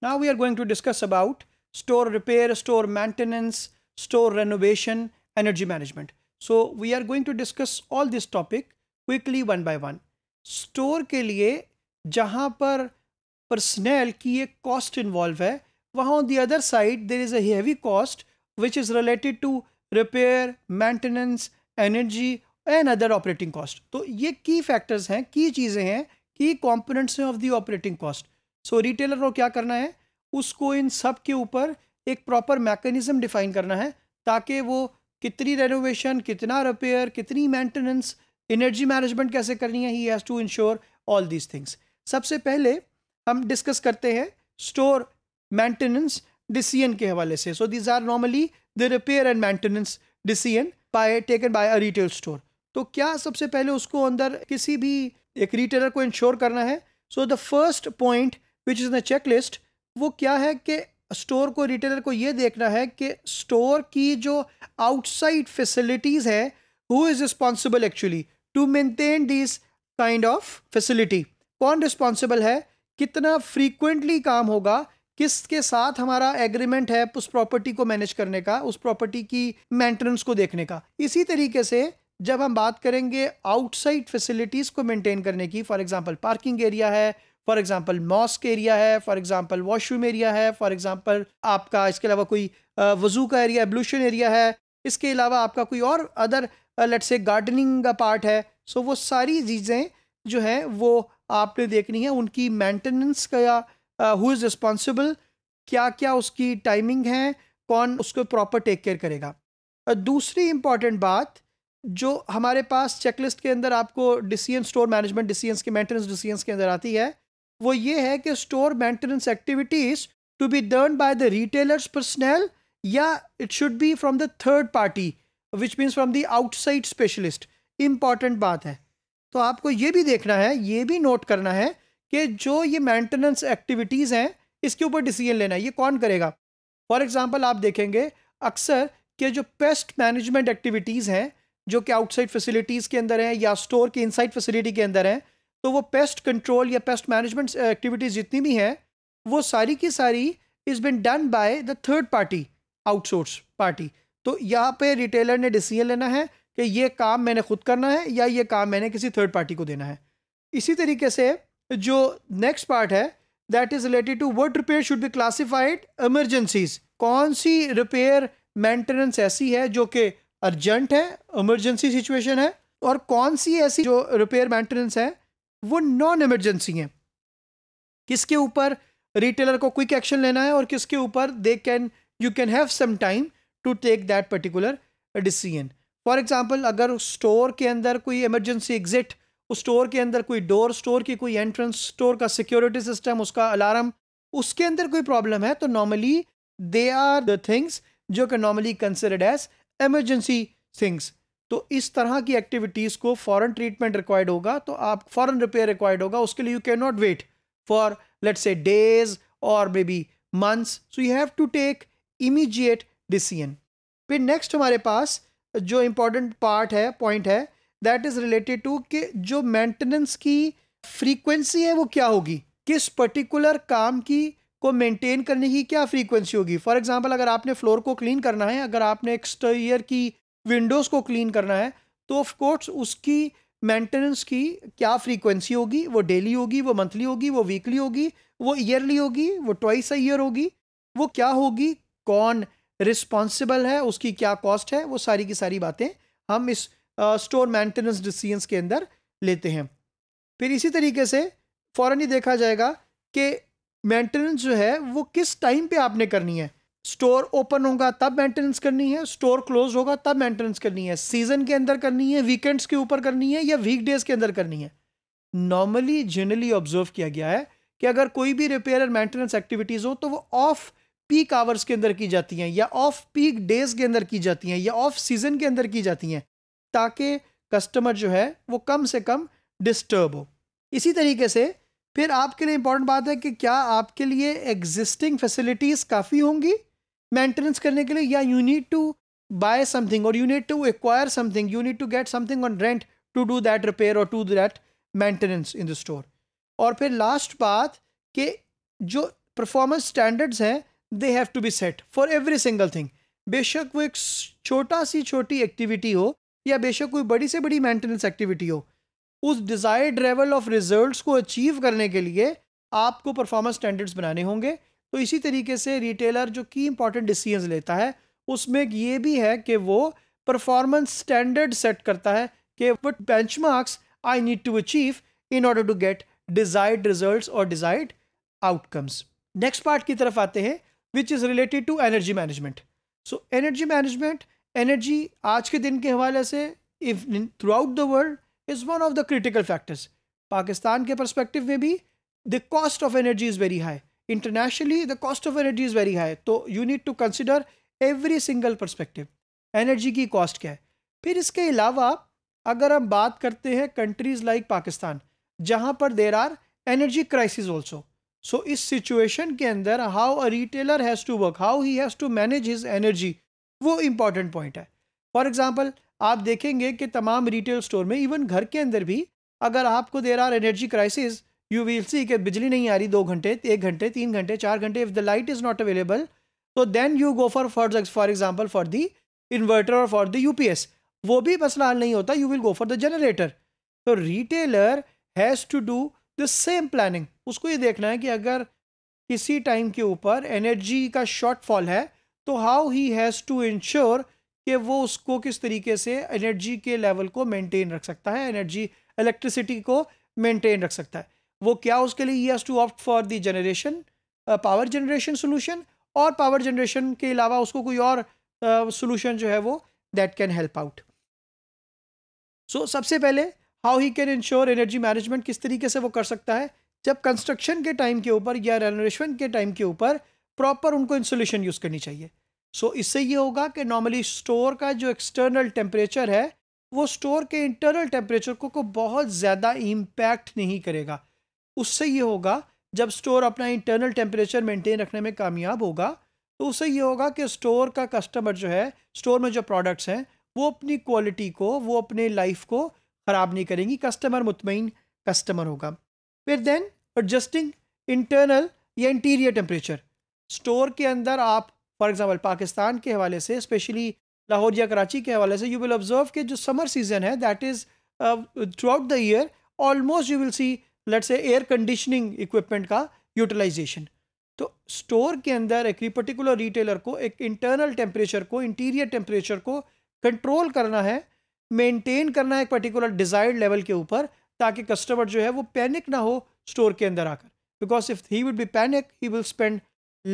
Now we are going to discuss about store repair, store maintenance, store renovation, energy management. So we are going to discuss all this topic quickly one by one. Store के लिए जहाँ पर personnel की एक cost involve है वहाँ on the other side there is a heavy cost which is related to repair, maintenance, energy and other operating cost. तो ये key factors हैं key चीज़ें हैं key components हैं of the operating cost. So so, रिटेलर को क्या करना है उसको इन सब के ऊपर एक प्रॉपर मैकेनिज्म डिफाइन करना है ताकि वो कितनी रेनोवेशन कितना रिपेयर कितनी मेंटेनेंस एनर्जी मैनेजमेंट कैसे करनी है he has to ensure all these things सबसे पहले हम डिस्कस करते हैं स्टोर मेंटेनेंस डिसीजन के हवाले से so these are normally the repair and maintenance decision by taken by a retail store तो क्या सबसे पहले उसको अंदर किसी भी एक रिटेलर को इंश्योर करना है so the first point which is the check list वो क्या है कि स्टोर को रिटेलर को ये देखना है कि स्टोर की जो आउटसाइड फैसिलिटीज़ है who is responsible actually to maintain this kind of facility कौन रिस्पॉन्सिबल है कितना फ्रीक्वेंटली काम होगा किसके साथ हमारा एग्रीमेंट है उस प्रॉपर्टी को मैनेज करने का उस प्रॉपर्टी की मेंटेनेंस को देखने का इसी तरीके से जब हम बात करेंगे आउटसाइड फैसिलिटीज़ को मेंटेन करने की फॉर एग्जांपल पार्किंग एरिया है फॉर एग्ज़ाम्पल मॉस्क एरिया है फॉर एग्ज़ाम्पल वॉशरूम एरिया है फॉर एग्ज़ाम्पल आपका इसके अलावा कोई वजू का एरिया एबलूशन एरिया है इसके अलावा आपका कोई और अदर लेट से गार्डनिंग का पार्ट है सो so, वो सारी चीज़ें जो हैं वो आपने देखनी है उनकी मेंटेनेंस का हु इज़ रिस्पॉन्सिबल क्या क्या उसकी टाइमिंग है कौन उसको प्रॉपर टेक केयर करेगा दूसरी इम्पॉर्टेंट बात जो हमारे पास चेकलिस्ट के अंदर आपको डिसीजन स्टोर मैनेजमेंट डिसीजन के मेंटेनेंस डिसीजन के अंदर आती है वो ये है कि store maintenance activities to be done by the retailers personal या it should be from the third party which means from the outside specialist important बात है तो आपको ये भी देखना है ये भी नोट करना है कि जो ये मेंटेनेंस एक्टिविटीज़ हैं इसके ऊपर डिसीजन लेना है ये कौन करेगा फॉर एग्ज़ाम्पल आप देखेंगे अक्सर के जो पेस्ट मैनेजमेंट एक्टिविटीज़ हैं जो कि आउटसाइड फैसिलिटीज़ के अंदर हैं या स्टोर के इनसाइड फैसिलिटी के अंदर हैं तो वो पेस्ट कंट्रोल या पेस्ट मैनेजमेंट एक्टिविटीज़ जितनी भी हैं वो सारी की सारी is been done by the third party outsource party तो यहाँ पे रिटेलर ने डिसीजन लेना है कि ये काम मैंने खुद करना है या ये काम मैंने किसी थर्ड पार्टी को देना है इसी तरीके से जो नेक्स्ट पार्ट है that is related to what repair should be classified emergencies कौन सी रिपेयर मेंटेनेंस ऐसी है जो कि अर्जेंट है एमरजेंसी सिचुएशन है और कौन सी ऐसी जो रिपेयर मेंटेनेंस है वो नॉन इमरजेंसी हैं किसके ऊपर रिटेलर को क्विक एक्शन लेना है और किसके ऊपर they can you can have some time to take that particular decision for example अगर स्टोर के अंदर कोई इमरजेंसी एग्जिट उस स्टोर के अंदर कोई डोर स्टोर की कोई एंट्रेंस स्टोर का सिक्योरिटी सिस्टम उसका अलार्म उसके अंदर कोई प्रॉब्लम है तो normally they are the things जो कि normally considered as emergency things तो इस तरह की एक्टिविटीज़ को फ़ॉरन ट्रीटमेंट रिक्वायर्ड होगा तो आप फॉरन रिपेयर रिक्वायर्ड होगा उसके लिए you can not wait for let's say days और maybe months so you have to take immediate decision फिर नेक्स्ट हमारे पास जो इंपॉर्टेंट पार्ट है पॉइंट है दैट इज़ रिलेटेड टू कि जो मेंटेनेंस की फ्रीक्वेंसी है वो क्या होगी किस पर्टिकुलर काम की को मेंटेन करने की क्या फ्रीक्वेंसी होगी फॉर एग्जांपल अगर आपने फ्लोर को क्लीन करना है अगर आपने एक्सटीरियर की विंडोज़ को क्लीन करना है तो ऑफकोर्स उसकी मेंटेनेंस की क्या फ्रीक्वेंसी होगी वो डेली होगी वो मंथली होगी वो वीकली होगी वो ईयरली होगी वो ट्वाइस अ ईयर होगी वो क्या होगी कौन रिस्पॉन्सिबल है उसकी क्या कॉस्ट है वो सारी की सारी बातें हम इस स्टोर मेंटेनेंस डिसीजंस के अंदर लेते हैं फिर इसी तरीके से फ़ौरन ही देखा जाएगा कि मेंटेनेंस जो है वो किस टाइम पे आपने करनी है स्टोर ओपन होगा तब मेंटेनेंस करनी है स्टोर क्लोज होगा तब मेंटेनेंस करनी है सीजन के अंदर करनी है वीकेंड्स के ऊपर करनी है या वीकडेज के अंदर करनी है नॉर्मली जनरली ऑब्जर्व किया गया है कि अगर कोई भी रिपेयर एंड मेंटेनेंस एक्टिविटीज़ हो तो वो ऑफ पीक आवर्स के अंदर की जाती हैं या ऑफ पीक डेज के अंदर की जाती हैं या ऑफ सीजन के अंदर की जाती हैं ताकि कस्टमर जो है वो कम से कम डिस्टर्ब हो इसी तरीके से फिर आपके लिए इंपॉर्टेंट बात है कि क्या आपके लिए एग्जिस्टिंग फैसिलिटीज़ काफ़ी होंगी मेंटेनेंस करने के लिए या you need to buy something और you need to acquire something you need to get something on rent to do that repair और to that maintenance in the store और फिर लास्ट बात कि जो परफॉर्मेंस स्टैंडर्ड्स हैं they have to be set for every single thing बेशक वो एक छोटा सी छोटी एक्टिविटी हो या बेशक कोई बड़ी से बड़ी मेंटेनेंस एक्टिविटी हो उस डिज़ायर्ड लेवल ऑफ रिजल्ट्स को अचीव करने के लिए आपको परफॉर्मेंस स्टैंडर्ड्स बनाने होंगे तो इसी तरीके से रिटेलर जो की इंपॉर्टेंट डिसीजन लेता है उसमें ये भी है कि वो परफॉर्मेंस स्टैंडर्ड सेट करता है कि what benchmarks I need to achieve in order to get desired result और डिजायर्ड आउटकम्स नेक्स्ट पार्ट की तरफ आते हैं which is related to energy management so energy management energy आज के दिन के हवाले से if throughout the world is one of the critical factors Pakistan के परस्पेक्टिव में भी the cost of energy is very high internationally the cost of energy is very high तो you need to consider every single perspective energy की cost क्या है फिर इसके अलावा अगर हम बात करते हैं कंट्रीज लाइक पाकिस्तान जहां पर there are energy crisis also so इस सिचुएशन के अंदर how a retailer has to work how he has to manage his energy वो इम्पॉर्टेंट पॉइंट है फॉर एग्जाम्पल आप देखेंगे कि तमाम रिटेल स्टोर में इवन घर के अंदर भी अगर आपको there are energy crisis you will see कि बिजली नहीं आ रही दो घंटे एक घंटे तीन घंटे चार घंटे if the light is not available तो then you go for for for example for the inverter और फॉर द यू वो भी मसला हल नहीं होता you will go for the generator तो retailer has to do the same planning उसको ये देखना है कि अगर किसी टाइम के ऊपर एनर्जी का शॉर्टफॉल है तो how he has to ensure कि वो उसको किस तरीके से एनर्जी के लेवल को मेंटेन रख सकता है एनर्जी इलेक्ट्रिसिटी को मेंटेन रख सकता है वो क्या उसके लिए has to opt for the generation power generation solution और पावर जनरेशन के अलावा उसको कोई और सोल्यूशन uh, जो है वो that can help out so सबसे पहले how he can ensure energy management किस तरीके से वो कर सकता है जब कंस्ट्रक्शन के टाइम के ऊपर या रेनोवेशन के टाइम के ऊपर प्रॉपर उनको इंसुलेशन यूज़ करनी चाहिए सो so, इससे ये होगा कि नॉर्मली स्टोर का जो एक्सटर्नल टेम्परेचर है वो स्टोर के इंटरनल टेम्परेचर को, को बहुत ज़्यादा इम्पैक्ट नहीं करेगा उससे ये होगा जब स्टोर अपना इंटरनल टेम्परेचर मेंटेन रखने में कामयाब होगा तो उससे ये होगा कि स्टोर का कस्टमर जो है स्टोर में जो प्रोडक्ट्स हैं वो अपनी क्वालिटी को वो अपने लाइफ को ख़राब नहीं करेंगी कस्टमर मुतमिन कस्टमर होगा फिर देन एडजस्टिंग इंटरनल या इंटीरियर टेम्परेचर स्टोर के अंदर आप फॉर एग्ज़ाम्पल पाकिस्तान के हवाले से स्पेशली लाहौर या कराची के हवाले से यू विल ऑब्जर्व कि जो समर सीज़न है that is throughout the year almost you will see let's say air conditioning equipment का यूटिलाइजेशन तो स्टोर के अंदर एक पर्टिकुलर रिटेलर को एक इंटरनल टेम्परेचर को इंटीरियर टेम्परेचर को कंट्रोल करना है मेंटेन करना है एक पर्टिकुलर डिज़ायर्ड लेवल के ऊपर ताकि कस्टमर जो है वो पैनिक ना हो स्टोर के अंदर आकर because if he would be panic he will spend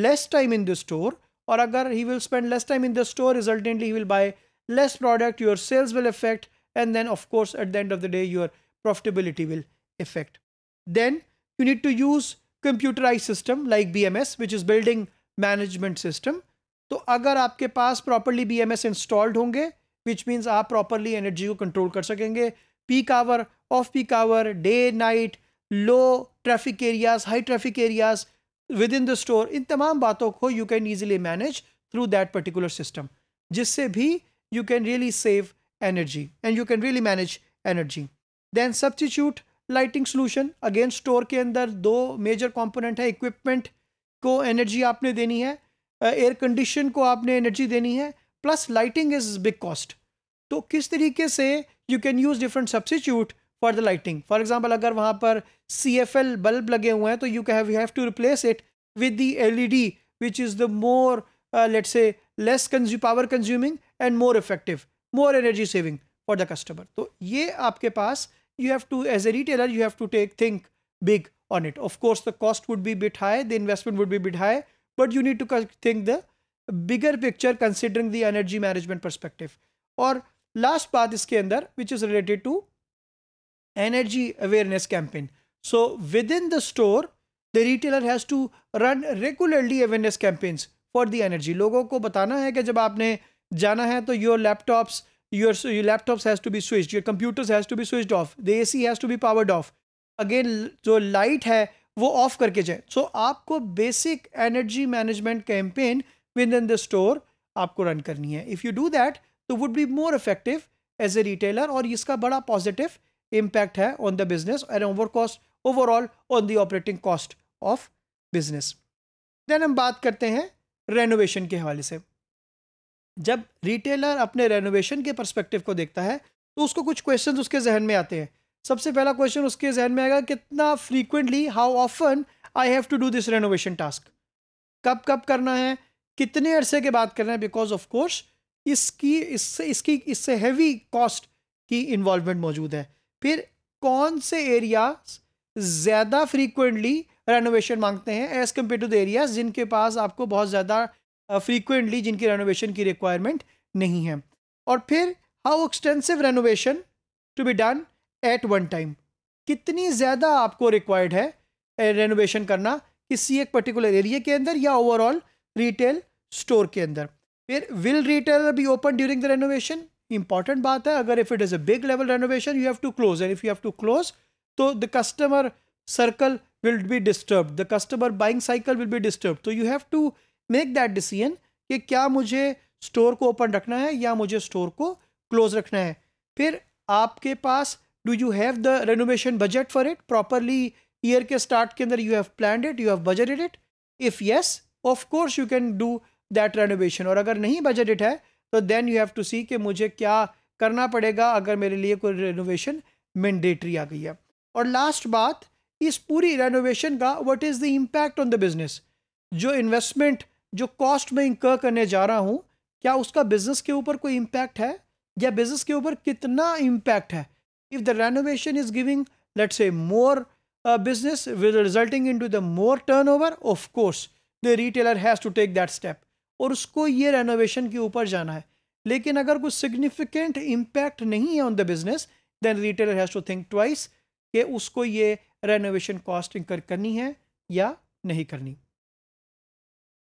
less time in the store और अगर he will spend less time in the store resultantly he will buy less product your sales will effect and then of course at the end of the day your profitability will effect Then you need to use computerized system like BMS which is building management system. तो अगर आपके पास properly B M S installed होंगे which means आप properly energy को control कर सकेंगे peak hour off peak hour day night low traffic areas high traffic areas within the store इन तमाम बातों को you can easily manage through that particular system जिससे भी you can really save energy and you can really manage energy then substitute lighting solution again store के अंदर दो major component है इक्विपमेंट को एनर्जी आपने देनी है एयर कंडीशन को आपने एनर्जी देनी है plus lighting is big cost तो किस तरीके से you can use different substitute for the lighting for example अगर वहाँ पर सी एफ एल बल्ब लगे हुए हैं तो you can you have to replace it with the L E D which is the more let's say less कंज्यू power consuming and more effective more energy saving for the customer तो ये आपके पास you have to as a retailer you have to take think big on it of course the cost would be a bit high the investment would be a bit high but you need to think the bigger picture considering the energy management perspective और last बात इसके अंदर which is related to energy awareness campaign so within the store the retailer has to run regularly awareness campaigns for the energy लोगों को बताना है कि जब आपने जाना है तो your laptops your, your laptops has to be switched your computers has to be switched off the ac has to be powered off again जो लाइट है वो ऑफ करके जाए सो so, आपको basic energy management campaign within the store आपको run करनी है if you do that तो would be more effective as a retailer और इसका बड़ा पॉजिटिव इम्पैक्ट है on the business and over cost overall on the operating cost of business then हम बात करते हैं रेनोवेशन के हवाले से जब रिटेलर अपने रेनोवेशन के परस्पेक्टिव को देखता है तो उसको कुछ क्वेश्चन उसके जहन में आते हैं सबसे पहला क्वेश्चन उसके जहन में आएगा कितना frequently how often I have to do this renovation task कब कब करना है कितने अरसे के बाद करना है बिकॉज ऑफ कोर्स इसकी इससे इसकी इससे हैवी कॉस्ट की इन्वॉल्वमेंट मौजूद है फिर कौन से एरिया ज़्यादा फ्रीक्वेंटली रेनोवेशन मांगते हैं as compare to the areas जिनके पास आपको बहुत ज़्यादा फ्रीक्वेंटली जिनकी रेनोवेशन की रिक्वायरमेंट नहीं है और फिर how extensive renovation to be done at one time कितनी ज़्यादा आपको रिक्वायर्ड है रेनोवेशन करना किसी एक पर्टिकुलर एरिया के अंदर या ओवरऑल रिटेल स्टोर के अंदर फिर will retailer be open during the renovation important बात है अगर if it is a big level renovation you have to close and if you have to close तो the customer circle will be disturb the customer buying cycle will be disturb तो you have to make that decision कि क्या मुझे store को open रखना है या मुझे स्टोर को क्लोज रखना है फिर आपके पास do you have the renovation budget for it properly year के स्टार्ट के अंदर you have plan it you have budgeted it if yes of course you can do that renovation और अगर नहीं बजटेड है तो then you have to see कि मुझे क्या करना पड़ेगा अगर मेरे लिए कोई रेनोवेशन मैंडेटरी आ गई है और लास्ट बात इस पूरी रेनोवेशन का what is the impact on the business जो इन्वेस्टमेंट जो कॉस्ट में इंकर करने जा रहा हूँ क्या उसका बिजनेस के ऊपर कोई इम्पैक्ट है या बिजनेस के ऊपर कितना इम्पैक्ट है if the renovation is giving let's say more business with resulting into the more turnover of course the retailer has to take that step और उसको ये रेनोवेशन के ऊपर जाना है लेकिन अगर कुछ सिग्निफिकेंट इम्पैक्ट नहीं है on the business then retailer has to think twice कि उसको ये रेनोवेशन कॉस्ट इंकर करनी है या नहीं करनी